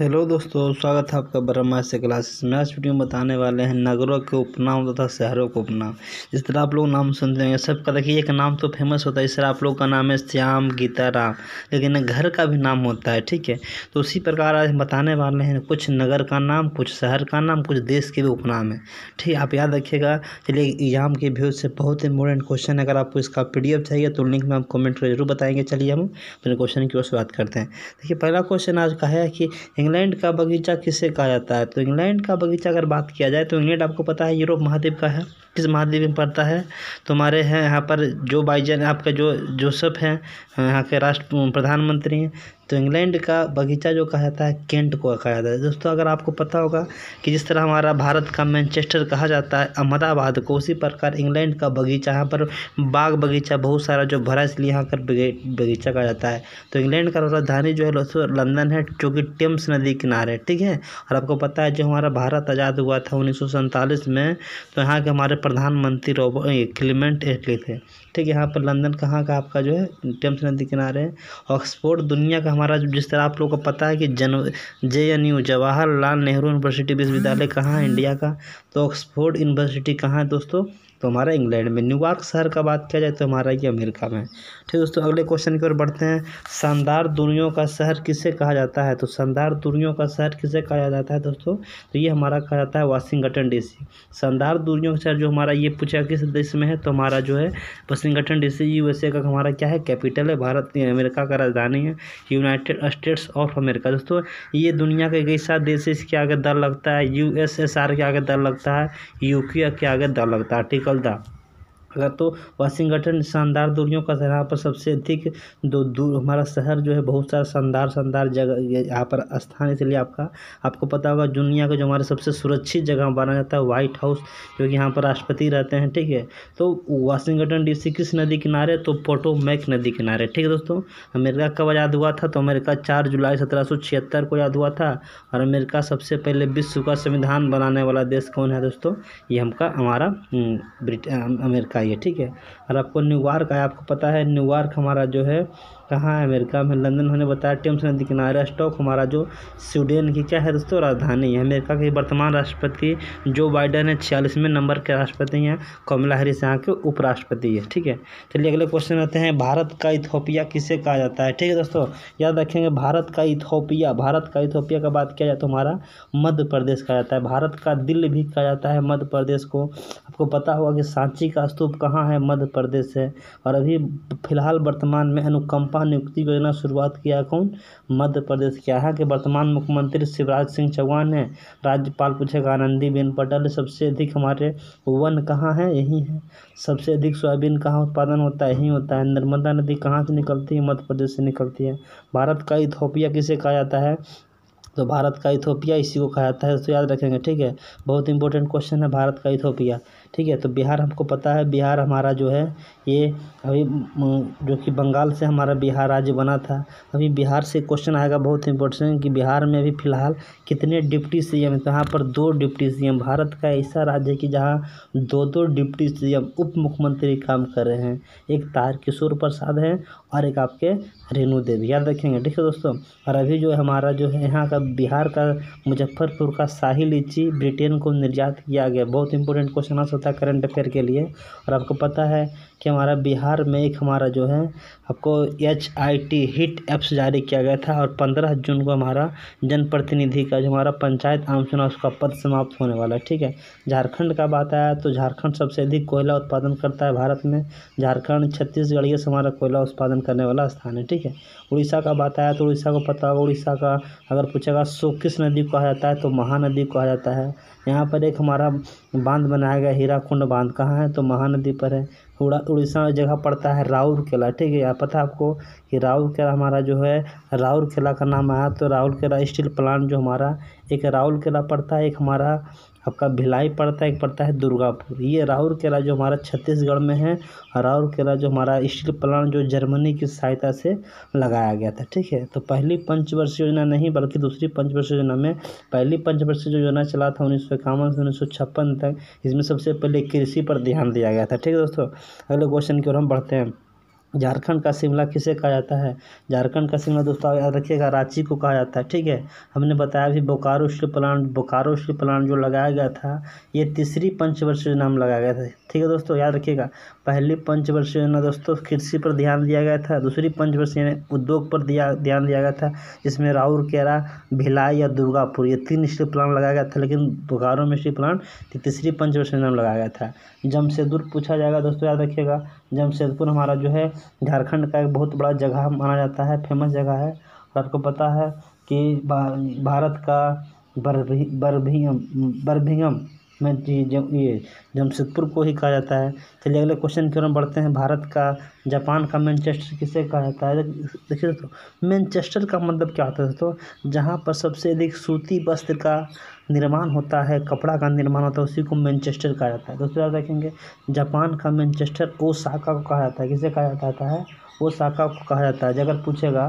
hello दोस्तों स्वागत है आपका ब्रह्मा से क्लासेस में आज वीडियो में बताने वाले हैं नगरों के उपनाम तथा शहरों के उपनाम जिस तरह आप लोग नाम सुनते हैं सबका देखिए एक नाम तो फेमस होता है इस तरह आप लोग का नाम है श्याम गीता राम लेकिन घर का भी नाम होता है ठीक है तो उसी प्रकार आज बताने वाले हैं कुछ नगर का नाम कुछ शहर का नाम कुछ देश के भी उपनाम है ठीक आप याद रखिएगा चलिए एग्जाम के व्यू से बहुत इंपॉर्टेंट क्वेश्चन है अगर आपको इसका पी चाहिए तो लिंक में आप कर जरूर बताएंगे चलिए हम अपने क्वेश्चन की ओर से बात करते हैं देखिए पहला क्वेश्चन आज का है कि इंग्लैंड इंग्लैंड का बगीचा किसे कहा जाता है तो इंग्लैंड का बगीचा अगर बात किया जाए तो इंग्लैंड आपको पता है यूरोप महाद्वीप का है किस महाद्वीप में पड़ता है तो हमारे हैं यहाँ पर जो बाइजन आपका जो जोसेफ हैं यहाँ के राष्ट्र प्रधानमंत्री हैं तो इंग्लैंड का बगीचा जो कहा जाता है केंट को कहा जाता है दोस्तों अगर आपको पता होगा कि जिस तरह हमारा भारत का मैनचेस्टर कहा जाता है अहमदाबाद को उसी प्रकार इंग्लैंड का बगीचा यहाँ पर बाग बगीचा बहुत सारा जो भरा इसलिए यहाँ पर बगीचा कहा जाता है तो इंग्लैंड का राजधानी जो है लंदन है जो कि टेम्स नदी किनारे ठीक है और आपको पता है जो हमारा भारत आज़ाद हुआ था उन्नीस में तो यहाँ के हमारे प्रधानमंत्री क्लिमेंट एटली थे ठीक है यहाँ पर लंदन कहाँ का आपका जो है टेम्स नदी किनारे ऑक्सफोर्ड दुनिया का हमारा जिस तरह आप लोग को पता है कि जन J N U Jawaharlal Nehru university विश्वविद्यालय कहाँ है इंडिया का तो ऑक्सफोर्ड यूनिवर्सिटी कहाँ है दोस्तों तो हमारा इंग्लैंड में न्यूयॉर्क शहर का बात किया जाए तो हमारा ये अमेरिका में ठीक है दोस्तों अगले क्वेश्चन की ओर बढ़ते हैं शानदार दूरियों का शहर किसे कहा जाता है तो शानदार दूरियों का शहर किसे कहा जाता है दोस्तों तो ये हमारा कहा जाता है वाशिंगटन डी शानदार दूरियों का शहर जो हमारा ये पूछा किस देश में है तो हमारा जो है वाशिंगटन डी यूएसए का हमारा क्या है कैपिटल है भारत अमेरिका का राजधानी है यूनाइटेड स्टेट्स ऑफ अमेरिका दोस्तों ये दुनिया के कई सारे देश इसके आगे दर लगता है आर के आगे दर लगता है यू के आगे दर लगता है ठीक है দা अगर तो वाशिंगटन शानदार दूरियों का यहाँ पर सबसे अधिक दो दूर हमारा शहर जो है बहुत सारा शानदार शानदार जगह यहाँ पर स्थान है इसलिए आपका आपको पता होगा दुनिया का जो हमारे सबसे सुरक्षित जगह माना जाता है वाइट हाउस जो कि यहाँ पर राष्ट्रपति रहते हैं ठीक है तो वाशिंगटन डी किस नदी किनारे तो पोटोमैक नदी किनारे ठीक है दोस्तों अमेरिका कब आज़ाद हुआ था तो अमेरिका चार जुलाई सत्रह को आज़ाद हुआ था और अमेरिका सबसे पहले विश्व का संविधान बनाने वाला देश कौन है दोस्तों ये हमका हमारा हम्म, अमेरिका आइए ठीक है और आपको न्यूयॉर्क आया आपको पता है न्यूयॉर्क हमारा जो है कहाँ है अमेरिका में लंदन उन्होंने बताया टेम्स नदी किनारे स्टॉक हमारा जो स्वीडन की क्या है दोस्तों राजधानी है अमेरिका के वर्तमान राष्ट्रपति जो बाइडन है छियालीसवें नंबर के राष्ट्रपति हैं कमला हैरिस यहाँ के उपराष्ट्रपति है ठीक है चलिए अगले क्वेश्चन आते हैं भारत का इथोपिया किसे कहा जाता है ठीक है दोस्तों याद रखेंगे भारत का इथोपिया भारत का इथोपिया का बात किया जाए तो हमारा मध्य प्रदेश कहा जाता है भारत का दिल भी कहा जाता है मध्य प्रदेश को आपको पता होगा कि सांची का स्तूप कहाँ है मध्य प्रदेश है और अभी फिलहाल वर्तमान में अनुकंपा विधवा नियुक्ति योजना शुरुआत किया कौन मध्य प्रदेश के यहाँ के वर्तमान मुख्यमंत्री शिवराज सिंह चौहान हैं राज्यपाल पूछेगा आनंदीबेन पटेल सबसे अधिक हमारे वन कहाँ हैं यही है सबसे अधिक सोयाबीन कहाँ उत्पादन होता है यही होता है नर्मदा नदी कहाँ से निकलती है मध्य प्रदेश से निकलती है भारत का इथोपिया किसे कहा जाता है तो भारत का इथोपिया इसी को कहा जाता है तो याद रखेंगे ठीक है बहुत इंपॉर्टेंट क्वेश्चन है भारत का इथोपिया ठीक है तो बिहार हमको पता है बिहार हमारा जो है ये अभी जो कि बंगाल से हमारा बिहार राज्य बना था अभी बिहार से क्वेश्चन आएगा बहुत इंपॉर्टेंट कि बिहार में अभी फ़िलहाल कितने डिप्टी सी एम यहाँ पर दो डिप्टी सी एम भारत का ऐसा राज्य है कि जहाँ दो दो डिप्टी सी एम उप मुख्यमंत्री काम कर रहे हैं एक तार किशोर प्रसाद हैं और एक आपके रेणु देवी याद रखेंगे ठीक है दोस्तों और अभी जो हमारा जो है यहाँ का बिहार का मुजफ्फरपुर का शाही लीची ब्रिटेन को निर्यात किया गया बहुत इंपॉर्टेंट क्वेश्चन आ सकता था करंट अफेयर के लिए और आपको पता है कि हमारा बिहार में एक हमारा जो है आपको H I T hit apps जारी किया गया था और पंद्रह जून को हमारा जनप्रतिनिधि का जो हमारा पंचायत आम चुनाव उसका पद समाप्त होने वाला है ठीक है झारखंड का बात आया तो झारखंड सबसे अधिक कोयला उत्पादन करता है भारत में झारखंड छत्तीसगढ़ ये हमारा कोयला उत्पादन करने वाला स्थान है ठीक है उड़ीसा का बात आया तो उड़ीसा को पता होगा उड़ीसा का अगर पूछेगा सो किस नदी को कहा जाता है तो महानदी कहा जाता है यहाँ पर एक हमारा बांध बनाया गया हीरा हीराकुंड बांध कहाँ है तो महानदी पर है उड़ा उड़ीसा में जगह पड़ता है राउरकेला ठीक है यहाँ पता है आपको कि राउरकेला हमारा जो है राउरकेला का नाम आया तो राउरकेला स्टील प्लांट जो हमारा एक राउरकेला पड़ता है एक हमारा आपका भिलाई पड़ता है एक पड़ता है दुर्गापुर ये राहुल केला जो हमारा छत्तीसगढ़ में है राहुल केला जो हमारा स्टील प्लांट जो जर्मनी की सहायता से लगाया गया था ठीक है तो पहली पंचवर्षीय योजना नहीं बल्कि दूसरी पंचवर्षीय योजना में पहली पंचवर्षीय जो योजना चला था उन्नीस से उन्नीस तक इसमें सबसे पहले कृषि पर ध्यान दिया गया था ठीक है दोस्तों अगले क्वेश्चन की ओर हम बढ़ते हैं झारखंड का शिमला किसे कहा जाता है झारखंड का शिमला दोस्तों याद रखिएगा रांची को कहा जाता है ठीक है हमने बताया भी Bokaro steel plant Bokaro steel plant जो लगाया गया था ये तीसरी पंचवर्षीय योजना में लगाया गया था ठीक है दोस्तों याद रखिएगा पहली पंचवर्षीय योजना दोस्तों कृषि पर ध्यान दिया गया था दूसरी पंचवर्षीय उद्योग पर दिया ध्यान दिया गया था जिसमें केरा भिलाई या दुर्गापुर ये तीन स्टील प्लांट लगाया गया था लेकिन बोकारो में स्टील प्लांट तीसरी पंचवर्षीय योजना में लगाया गया था जमशेदुर पूछा जाएगा दोस्तों याद रखिएगा जमशेदपुर हमारा जो है झारखंड का एक बहुत बड़ा जगह माना जाता है फेमस जगह है और आपको पता है कि भारत का बर्मिंघम में ये जमशेदपुर को ही कहा जाता है चलिए अगले क्वेश्चन की ओर हम बढ़ते हैं भारत का जापान का मैनचेस्टर किसे कहा जाता है देखिए दोस्तों मैनचेस्टर का मतलब क्या होता है दोस्तों जहाँ पर सबसे अधिक सूती वस्त्र का निर्माण होता है कपड़ा का निर्माण होता है उसी को मैनचेस्टर कहा जाता है बात देखेंगे जापान का मैनचेस्टर ओ को कहा जाता है किसे कहा जाता है शाखा को कहा जाता है अगर पूछेगा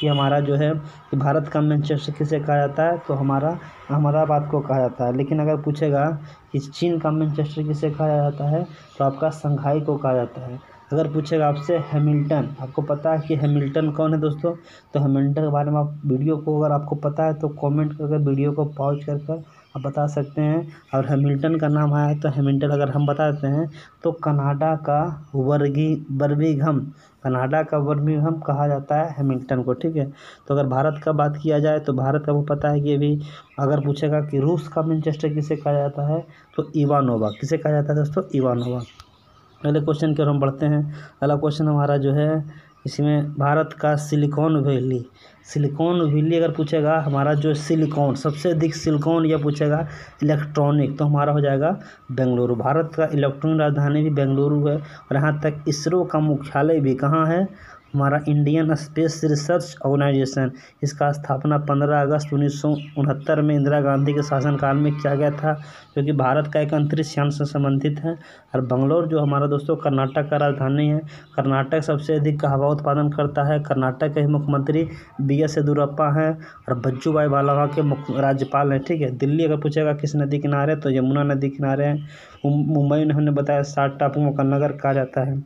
कि हमारा जो है कि भारत का मैनचेस्टर किसे कहा जाता है तो हमारा अहमदाबाद को कहा जाता है लेकिन अगर पूछेगा कि चीन का मैनचेस्टर किसे कहा जाता है तो आपका संघाई को कहा जाता है अगर पूछेगा आपसे हैमिल्टन आपको पता है कि हैमिल्टन कौन है दोस्तों तो हैमिल्टन के बारे में आप वीडियो को अगर आपको पता है तो कमेंट करके वीडियो को पॉज कर कर आप बता सकते हैं और हेमिल्टन का नाम आया है तो हेमिल्टन अगर हम बता देते हैं तो कनाडा का वर्गी बर्मिघम कनाडा का बर्मिघम कहा जाता है हैमिल्टन को ठीक है तो अगर भारत का बात किया जाए तो भारत का वो पता है कि अभी अगर पूछेगा कि रूस का मैनचेस्टर किसे कहा जाता है तो इवानोवा किसे कहा जाता है दोस्तों इवानोवा अगले क्वेश्चन की ओर हम बढ़ते हैं अगला क्वेश्चन हमारा जो है इसमें भारत का सिलिकॉन वैली सिलिकॉन वैली अगर पूछेगा हमारा जो सिलिकॉन सबसे अधिक सिलिकॉन या पूछेगा इलेक्ट्रॉनिक तो हमारा हो जाएगा बेंगलुरु भारत का इलेक्ट्रॉनिक राजधानी भी बेंगलुरु है और यहाँ तक इसरो का मुख्यालय भी कहाँ है हमारा इंडियन स्पेस रिसर्च ऑर्गेनाइजेशन इसका स्थापना पंद्रह अगस्त उन्नीस सौ उनहत्तर में इंदिरा गांधी के शासनकाल में किया गया था जो कि भारत का एक अंतरिक्ष यान से संबंधित है और बंगलोर जो हमारा दोस्तों कर्नाटक का राजधानी है कर्नाटक सबसे अधिक कहवा उत्पादन करता है कर्नाटक के मुख्यमंत्री बी एस येदुरप्पा हैं और बज्जू भाई बालावा के राज्यपाल हैं ठीक है दिल्ली अगर पूछेगा किस नदी किनारे तो यमुना नदी किनारे हैं मुंबई में हमने बताया सात टापुओं का नगर कहा जाता है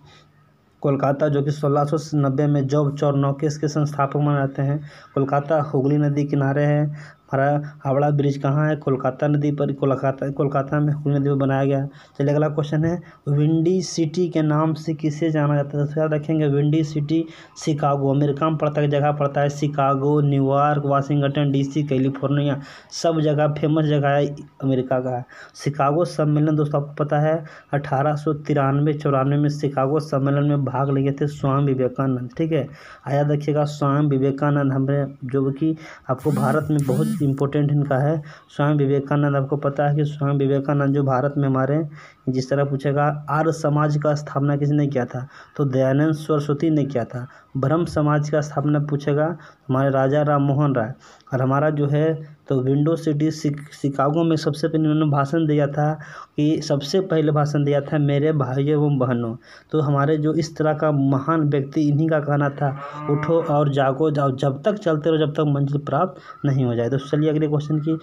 कोलकाता जो कि सोलह में जॉब नौकेस के संस्थापक माने जाते हैं कोलकाता हुगली नदी किनारे है हमारा हावड़ा ब्रिज कहाँ है कोलकाता नदी पर कोलकाता कोलकाता में हुगली नदी पर बनाया गया चलिए अगला क्वेश्चन है विंडी सिटी के नाम से किसे जाना जाता है तो याद रखेंगे विंडी सिटी शिकागो अमेरिका में पड़ता है जगह पड़ता है Chicago New York Washington DC California सब जगह फेमस जगह है अमेरिका का है शिकागो सम्मेलन दोस्तों आपको पता है अठारह सौ तिरानवे चौरानवे में शिकागो सम्मेलन में भाग लिए थे स्वामी विवेकानंद ठीक है आया रखिएगा स्वामी विवेकानंद हमें जो कि आपको भारत में बहुत इम्पोर्टेंट इनका है स्वामी विवेकानंद आपको पता है कि स्वामी विवेकानंद जो भारत में हमारे जिस तरह पूछेगा आर्य समाज का स्थापना किसने किया था तो दयानंद सरस्वती ने किया था ब्रह्म समाज का स्थापना पूछेगा हमारे राजा राम मोहन राय और हमारा जो है तो विंडो सिटी शिकागो में सबसे पहले उन्होंने भाषण दिया था कि सबसे पहले भाषण दिया था मेरे भाइयों एवं बहनों तो हमारे जो इस तरह का महान व्यक्ति इन्हीं का कहना था उठो और जागो जाओ जब तक चलते रहो जब तक मंजिल प्राप्त नहीं हो जाए तो चलिए अगले क्वेश्चन की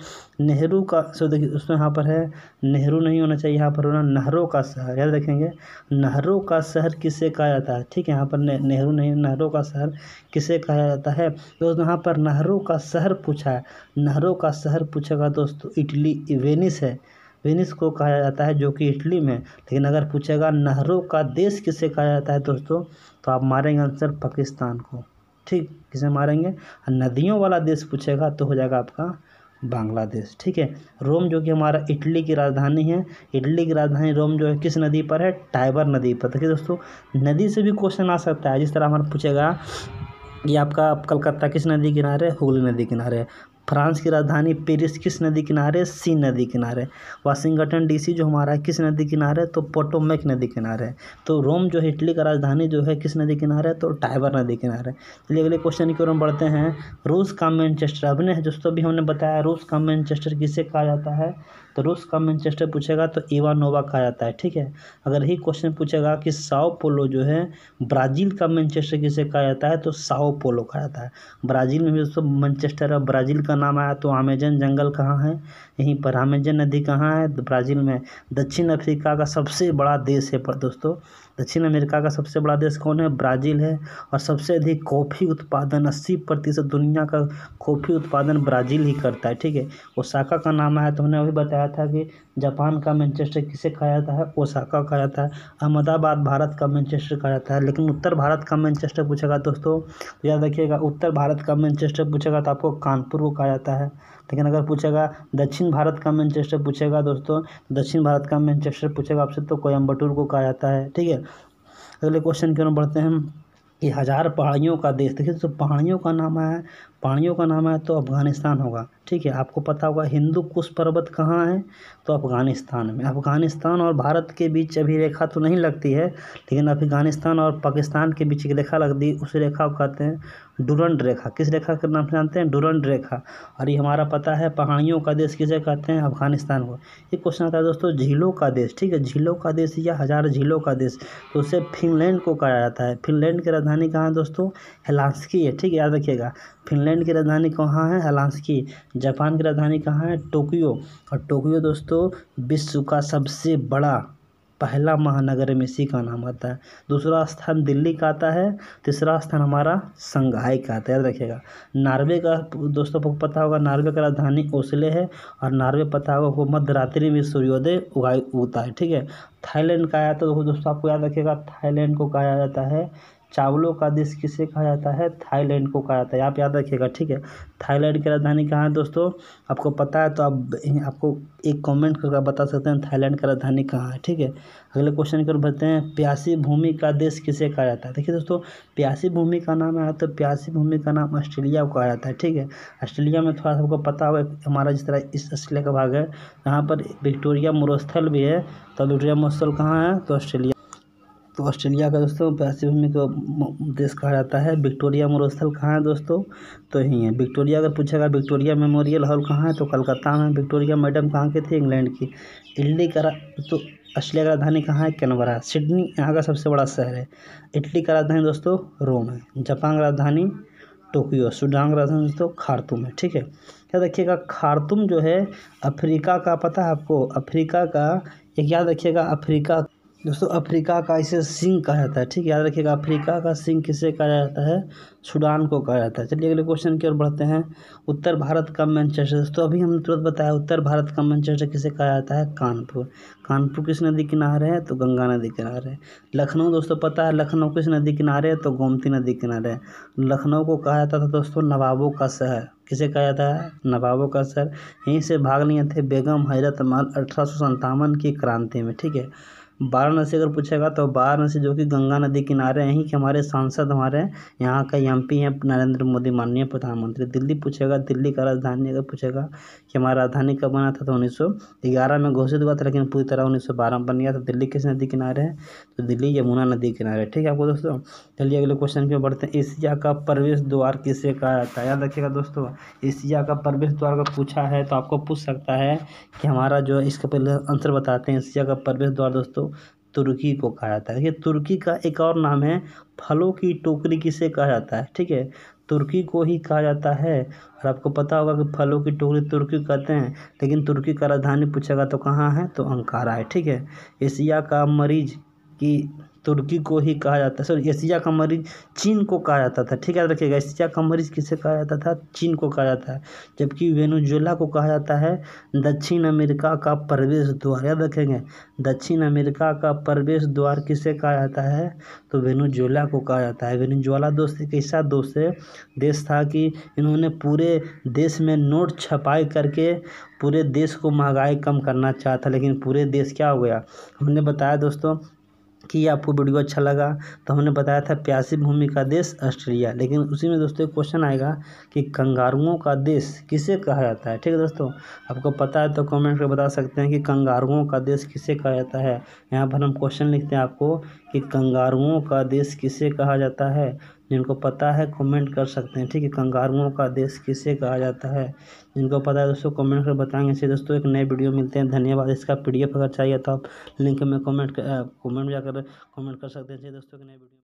नेहरू का सो देखिए उसमें यहाँ पर है नेहरू नहीं होना चाहिए यहाँ पर होना नहरों का शहर याद रखेंगे नहरों का शहर किसे कहा जाता है ठीक है यहाँ पर नेहरू नहीं नहरों का शहर किसे कहा जाता है तो यहाँ पर नहरों का शहर पूछा है नहरों का शहर पूछेगा दोस्तों इटली वेनिस है वेनिस को कहा जाता है जो कि इटली में लेकिन अगर पूछेगा नहरों का देश किसे कहा जाता है दोस्तों तो आप मारेंगे आंसर पाकिस्तान को ठीक किसे मारेंगे नदियों वाला देश पूछेगा तो हो जाएगा आपका बांग्लादेश ठीक है रोम जो कि हमारा इटली की राजधानी है इटली की राजधानी रोम जो है किस नदी पर है टाइबर नदी पर देखिए दोस्तों नदी से भी क्वेश्चन आ सकता है जिस तरह हमारा पूछेगा ये आपका कलकत्ता किस नदी किनारे हुगली नदी किनारे फ्रांस की राजधानी पेरिस किस नदी किनारे सीन नदी किनारे वाशिंगटन डीसी जो हमारा है किस नदी किनारे तो पोटोमैक नदी किनारे तो रोम जो है इटली का राजधानी जो है किस नदी किनारे तो टाइबर नदी किनारे चलिए अगले क्वेश्चन की ओर हम बढ़ते हैं रूस का मैनचेस्टर अब दोस्तों अभी हमने बताया रूस का मैनचेस्टर किसे कहा जाता है तो रूस का मैनचेस्टर पूछेगा तो इवानोवा कहा जाता है ठीक है अगर यही क्वेश्चन पूछेगा कि साओ पोलो जो है ब्राज़ील का मैनचेस्टर किसे कहा जाता है तो साओ पोलो कहा जाता है ब्राज़ील में भी दोस्तों मैनचेस्टर है ब्राज़ील का नाम आया तो अमेजन जंगल कहाँ है यहीं पर अमेजन नदी कहाँ है ब्राज़ील में दक्षिण अफ्रीका का सबसे बड़ा देश है पर दोस्तों दक्षिण अमेरिका का सबसे बड़ा देश कौन है ब्राज़ील है और सबसे अधिक कॉफ़ी उत्पादन अस्सी प्रतिशत दुनिया का कॉफ़ी उत्पादन ब्राज़ील ही करता है ठीक है ओसाका का नाम आया तो हमने अभी बताया था कि जापान का मैनचेस्टर किसे कहा जाता है ओसाका कहा जाता है अहमदाबाद भारत का मैनचेस्टर कहा जाता है लेकिन उत्तर भारत का मैनचेस्टर पूछेगा दोस्तों याद रखिएगा उत्तर भारत का मैनचेस्टर पूछेगा तो आपको कानपुर को कहा जाता है लेकिन अगर पूछेगा दक्षिण भारत का मैनचेस्टर पूछेगा दोस्तों दक्षिण भारत का मैनचेस्टर पूछेगा आपसे तो कोयम्बटूर को कहा जाता है ठीक है अगले क्वेश्चन की ओर बढ़ते हैं कि हज़ार पहाड़ियों का देश देखिए तो पहाड़ियों का नाम आया पहाड़ियों का नाम है तो अफ़गानिस्तान होगा ठीक है आपको पता होगा हिंदू कुश पर्वत कहाँ है तो अफ़गानिस्तान में अफ़गानिस्तान और भारत के बीच अभी रेखा तो नहीं लगती है लेकिन अफ़गानिस्तान और पाकिस्तान के बीच एक रेखा लगती है उस रेखा को कहते हैं डुरंड रेखा किस रेखा के नाम से जानते हैं डुरंड रेखा और ये हमारा पता है पहाड़ियों का देश किसे कहते हैं अफ़गानिस्तान को ये क्वेश्चन आता है दोस्तों झीलों का देश ठीक है झीलों का देश या हज़ार झीलों का देश तो उसे फिनलैंड को कहा जाता है फिनलैंड की राजधानी कहाँ है दोस्तों हेलांस्की है ठीक है याद रखिएगा फिनलैंड फ़िनलैंड की राजधानी कहाँ है हलांसकी जापान की राजधानी कहाँ है टोक्यो और टोक्यो दोस्तों विश्व का सबसे बड़ा पहला महानगर में इसी का नाम आता है दूसरा स्थान दिल्ली का आता है तीसरा स्थान हमारा संघाई का आता है याद रखिएगा नार्वे का दोस्तों आपको पता होगा नार्वे का राजधानी ओसले है और नार्वे पता होगा वो मध्य रात्रि में सूर्योदय उगा उगता है ठीक है थाईलैंड का आया तो दोस्तों आपको याद रखिएगा थाईलैंड को कहा जाता है चावलों का देश किसे कहा जाता है थाईलैंड को कहा जाता है आप याद रखिएगा ठीक है थाईलैंड की राजधानी कहाँ है दोस्तों आपको पता है तो आप आपको एक कमेंट करके बता सकते हैं थाईलैंड की राजधानी कहाँ है ठीक है अगले क्वेश्चन की ओर बढ़ते हैं प्यासी भूमि का देश किसे कहा जाता है देखिए दोस्तों प्यासी भूमि का नाम है तो प्यासी भूमि का नाम ऑस्ट्रेलिया को कहा जाता है ठीक है ऑस्ट्रेलिया में थोड़ा सा आपको पता होगा हमारा जिस तरह इस ऑस्ट्रेलिया का भाग है यहाँ पर विक्टोरिया मोरस्थल भी है तो विक्टोरिया मोरस्थल कहाँ है तो ऑस्ट्रेलिया तो ऑस्ट्रेलिया का दोस्तों पैसिफिक तो देश कहा जाता है विक्टोरिया मरुस्थल कहाँ है दोस्तों तो यही है विक्टोरिया अगर पूछेगा विक्टोरिया मेमोरियल हॉल कहाँ है तो कलकत्ता में विक्टोरिया मैडम कहाँ के थे इंग्लैंड की इटली का तो ऑस्ट्रेलिया की राजधानी कहाँ है कैनबरा सिडनी यहाँ का सबसे बड़ा शहर है इटली का राजधानी दोस्तों रोम है जापान का राजधानी टोक्यो सूडान का राजधानी दोस्तों खारतूम है ठीक है याद रखिएगा खारतूम जो है अफ्रीका का पता है आपको अफ्रीका का एक याद रखिएगा अफ्रीका दोस्तों अफ्रीका का इसे सिंह कहा जाता है ठीक याद रखिएगा अफ्रीका का सिंह किसे कहा जाता है सूडान को कहा जाता है चलिए अगले क्वेश्चन की ओर बढ़ते हैं उत्तर भारत का मैनचेस्टर दोस्तों अभी हमने तुरंत बताया उत्तर भारत का मैनचेस्टर किसे कहा जाता है कानपुर कानपुर किस नदी किनारे है तो गंगा नदी किनारे है लखनऊ दोस्तों पता है लखनऊ किस नदी किनारे है तो गोमती नदी किनारे है लखनऊ को कहा जाता था दोस्तों नवाबों का शहर किसे कहा जाता है नवाबों का शहर यहीं से भाग लिए थे बेगम हैरतमाल अठारह की क्रांति में ठीक है वाराणसी अगर पूछेगा तो वाराणसी जो कि गंगा नदी किनारे हैं कि हमारे सांसद हमारे यहाँ का एम पी हैं नरेंद्र मोदी माननीय प्रधानमंत्री दिल्ली पूछेगा दिल्ली का राजधानी अगर पूछेगा कि हमारा राजधानी कब बना था तो उन्नीस सौ ग्यारह में घोषित हुआ था लेकिन पूरी तरह उन्नीस सौ बारह में बन गया था दिल्ली किस नदी किनारे है तो दिल्ली यमुना नदी किनारे ठीक है आपको दोस्तों चलिए अगले क्वेश्चन पे बढ़ते हैं एशिया का प्रवेश द्वार किसे कहा जाता है याद रखिएगा दोस्तों एशिया का प्रवेश द्वार अगर पूछा है तो आपको पूछ सकता है कि हमारा जो इसका पहले आंसर बताते हैं एशिया का प्रवेश द्वार दोस्तों तुर्की को कहा जाता है देखिए तुर्की का एक और नाम है फलों की टोकरी किसे कहा जाता है ठीक है तुर्की को ही कहा जाता है और आपको पता होगा कि फलों की टोकरी तुर्की कहते हैं लेकिन तुर्की का राजधानी पूछेगा तो कहाँ है तो अंकारा है ठीक है एशिया का मरीज की तुर्की को ही कहा जाता है सॉरी एशिया का मरीज चीन को कहा जाता था ठीक याद रखिएगा एशिया का मरीज किसे कहा जाता था चीन को कहा जाता है जबकि वेनुजुला को कहा जाता है दक्षिण अमेरिका का प्रवेश द्वार याद रखेंगे दक्षिण अमेरिका का प्रवेश द्वार किसे कहा जाता है तो वेनुजुला को कहा जाता है वेनुजुला दोस्त एक ऐसा दोस्त देश था कि इन्होंने पूरे देश में नोट छपाई करके पूरे देश को महंगाई कम करना चाहता था लेकिन पूरे देश क्या हो गया हमने बताया दोस्तों कि आपको वीडियो अच्छा लगा तो हमने बताया था प्यासी भूमि का देश ऑस्ट्रेलिया लेकिन उसी में दोस्तों क्वेश्चन आएगा कि कंगारुओं का देश किसे कहा जाता है ठीक है दोस्तों आपको पता है तो कमेंट कर बता सकते हैं कि कंगारुओं का देश किसे कहा जाता है यहाँ पर हम क्वेश्चन लिखते हैं आपको कि कंगारुओं का देश किसे कहा जाता है जिनको पता है कमेंट कर सकते हैं ठीक है कंगारुओं का देश किसे कहा जाता है जिनको पता है दोस्तों कमेंट कर बताएंगे इसे दोस्तों एक नए वीडियो मिलते हैं धन्यवाद इसका पीडीएफ अगर चाहिए तो आप लिंक में कमेंट कमेंट जाकर कमेंट कर सकते हैं दोस्तों एक नए वीडियो